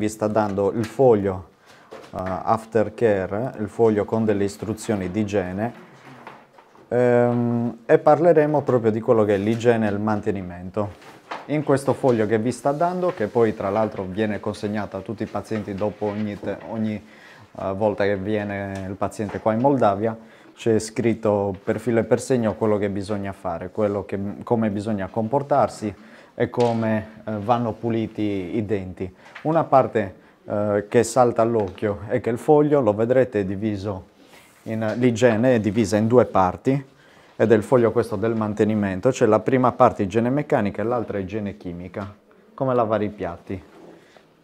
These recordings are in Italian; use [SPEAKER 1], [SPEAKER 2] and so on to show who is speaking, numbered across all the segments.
[SPEAKER 1] vi sta dando il foglio uh, aftercare, il foglio con delle istruzioni di igiene um, e parleremo proprio di quello che è l'igiene e il mantenimento. In questo foglio che vi sta dando, che poi tra l'altro viene consegnato a tutti i pazienti dopo ogni, ogni uh, volta che viene il paziente qua in Moldavia, c'è scritto per filo e per segno quello che bisogna fare, che, come bisogna comportarsi, e come eh, vanno puliti i denti. Una parte eh, che salta all'occhio è che il foglio, lo vedrete, è diviso in, l'igiene è divisa in due parti ed è il foglio questo del mantenimento, c'è cioè la prima parte igiene meccanica e l'altra igiene chimica, come lavare i piatti.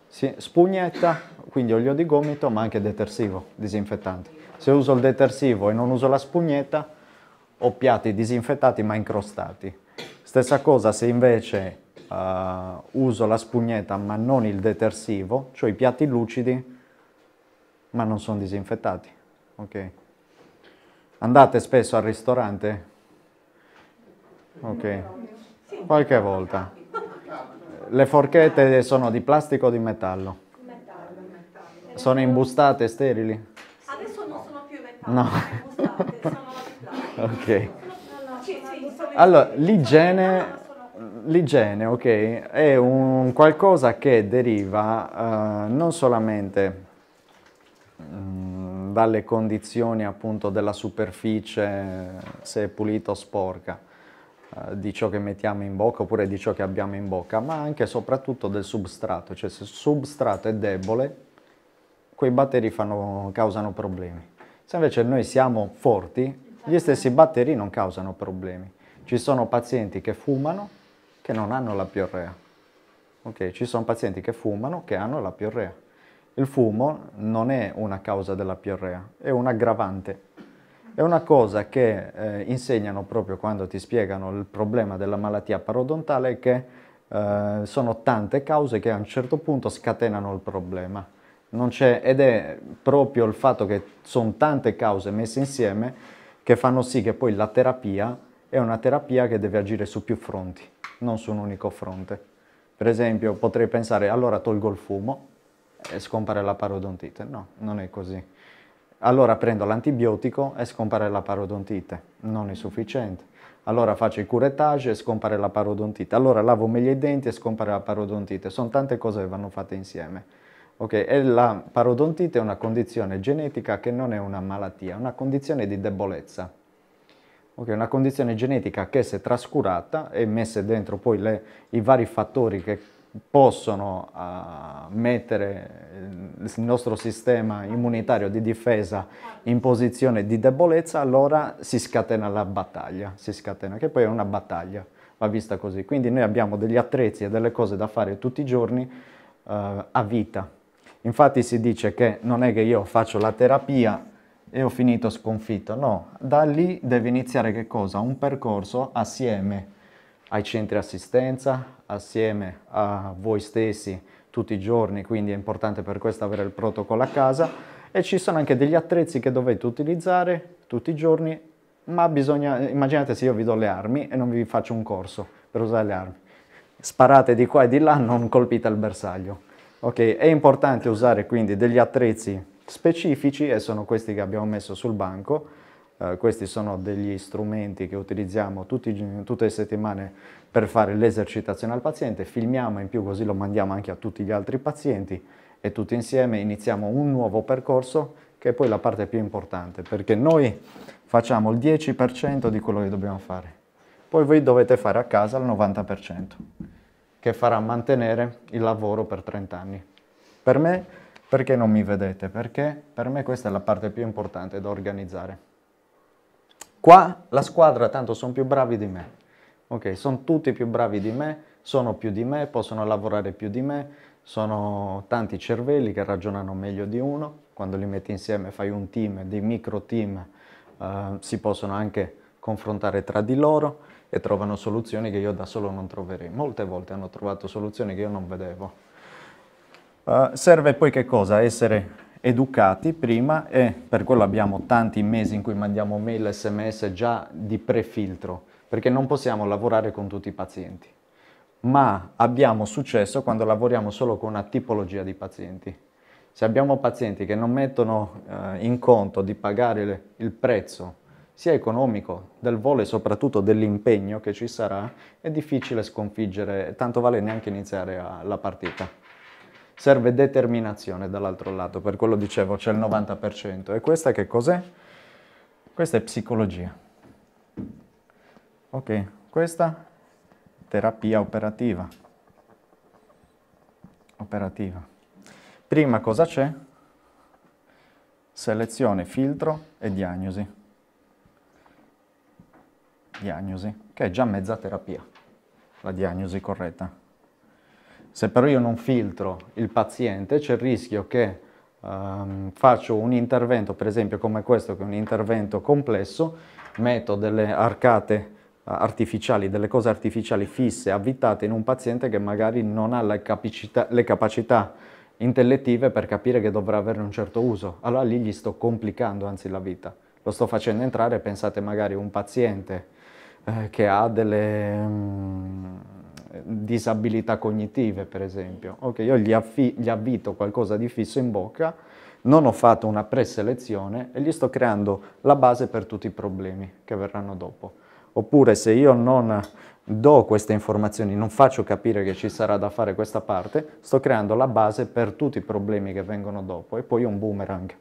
[SPEAKER 1] Sì, spugnetta, quindi olio di gomito, ma anche detersivo, disinfettante. Se uso il detersivo e non uso la spugnetta, ho piatti disinfettati ma incrostati. Stessa cosa se invece Uh, uso la spugnetta ma non il detersivo, cioè i piatti lucidi ma non sono disinfettati. Okay. Andate spesso al ristorante? Ok. Qualche volta. Le forchette sono di plastica o di metallo? Sono imbustate, sterili? Adesso non sono più metallo, no. sono imbustate, sono la plastica. Ok. Allora, l'igiene l'igiene, ok, è un qualcosa che deriva eh, non solamente mh, mm, dalle condizioni appunto della superficie, se è pulita o sporca, eh, di ciò che mettiamo in bocca oppure di ciò che abbiamo in bocca, ma anche e soprattutto del substrato, cioè se il substrato è debole, quei batteri fanno, causano problemi. Se invece noi siamo forti, gli stessi batteri non causano problemi. Ci sono pazienti che fumano che non hanno la piorrea. Okay? Ci sono pazienti che fumano che hanno la piorrea. Il fumo non è una causa della piorrea, è un aggravante. È una cosa che eh, insegnano proprio quando ti spiegano il problema della malattia parodontale che eh, sono tante cause che a un certo punto scatenano il problema. ed è proprio il fatto che sono tante cause messe insieme che fanno sì che poi la terapia è una terapia che deve agire su più fronti, non su un unico fronte. Per esempio potrei pensare allora tolgo il fumo e scompare la parodontite. No, non è così. Allora prendo l'antibiotico e scompare la parodontite. Non è sufficiente. Allora faccio il curettage e scompare la parodontite. Allora lavo meglio i denti e scompare la parodontite. Sono tante cose che vanno fatte insieme. Okay, e la parodontite è una condizione genetica che non è una malattia, è una condizione di debolezza okay, una condizione genetica che se trascurata e messe dentro poi le, i vari fattori che possono uh, mettere eh, il nostro sistema immunitario di difesa in posizione di debolezza, allora si scatena la battaglia, si scatena, che poi è una battaglia, va vista così. Quindi noi abbiamo degli attrezzi e delle cose da fare tutti i giorni uh, a vita. Infatti si dice che non è che io faccio la terapia e ho finito sconfitto. No, da lì deve iniziare che cosa? Un percorso assieme ai centri assistenza, assieme a voi stessi tutti i giorni, quindi è importante per questo avere il protocollo a casa e ci sono anche degli attrezzi che dovete utilizzare tutti i giorni, ma bisogna, immaginate se io vi do le armi e non vi faccio un corso per usare le armi. Sparate di qua e di là, non colpite il bersaglio. Ok, è importante usare quindi degli attrezzi specifici e sono questi che abbiamo messo sul banco. Uh, questi sono degli strumenti che utilizziamo tutti, tutte le settimane per fare l'esercitazione al paziente, filmiamo in più così lo mandiamo anche a tutti gli altri pazienti e tutti insieme iniziamo un nuovo percorso che è poi la parte più importante perché noi facciamo il 10% di quello che dobbiamo fare, poi voi dovete fare a casa il 90% che farà mantenere il lavoro per 30 anni. Per me perché non mi vedete? Perché per me questa è la parte più importante da organizzare. Qua la squadra tanto sono più bravi di me. Ok, sono tutti più bravi di me, sono più di me, possono lavorare più di me, sono tanti cervelli che ragionano meglio di uno. Quando li metti insieme fai un team, dei micro team, eh, si possono anche confrontare tra di loro e trovano soluzioni che io da solo non troverei. Molte volte hanno trovato soluzioni che io non vedevo. Uh, serve poi che cosa? Essere educati prima e per quello abbiamo tanti mesi in cui mandiamo mail, sms già di prefiltro, perché non possiamo lavorare con tutti i pazienti. Ma abbiamo successo quando lavoriamo solo con una tipologia di pazienti. Se abbiamo pazienti che non mettono eh, in conto di pagare le, il prezzo sia economico del volo e soprattutto dell'impegno che ci sarà, è difficile sconfiggere, tanto vale neanche iniziare a, la partita serve determinazione dall'altro lato, per quello dicevo c'è il 90%. E questa che cos'è? Questa è psicologia. Ok, questa terapia operativa. Operativa. Prima cosa c'è? Selezione, filtro e diagnosi. Diagnosi, che è già mezza terapia, la diagnosi corretta. Se però io non filtro il paziente c'è il rischio che ehm, faccio un intervento, per esempio come questo che è un intervento complesso, metto delle arcate eh, artificiali, delle cose artificiali fisse, avvitate in un paziente che magari non ha le capacità, le capacità intellettive per capire che dovrà avere un certo uso. Allora lì gli sto complicando anzi la vita. Lo sto facendo entrare, pensate magari un paziente eh, che ha delle... Mh, mm, disabilità cognitive, per esempio. Ok, io gli, gli avvito qualcosa di fisso in bocca, non ho fatto una preselezione e gli sto creando la base per tutti i problemi che verranno dopo. Oppure se io non do queste informazioni, non faccio capire che ci sarà da fare questa parte, sto creando la base per tutti i problemi che vengono dopo e poi un boomerang.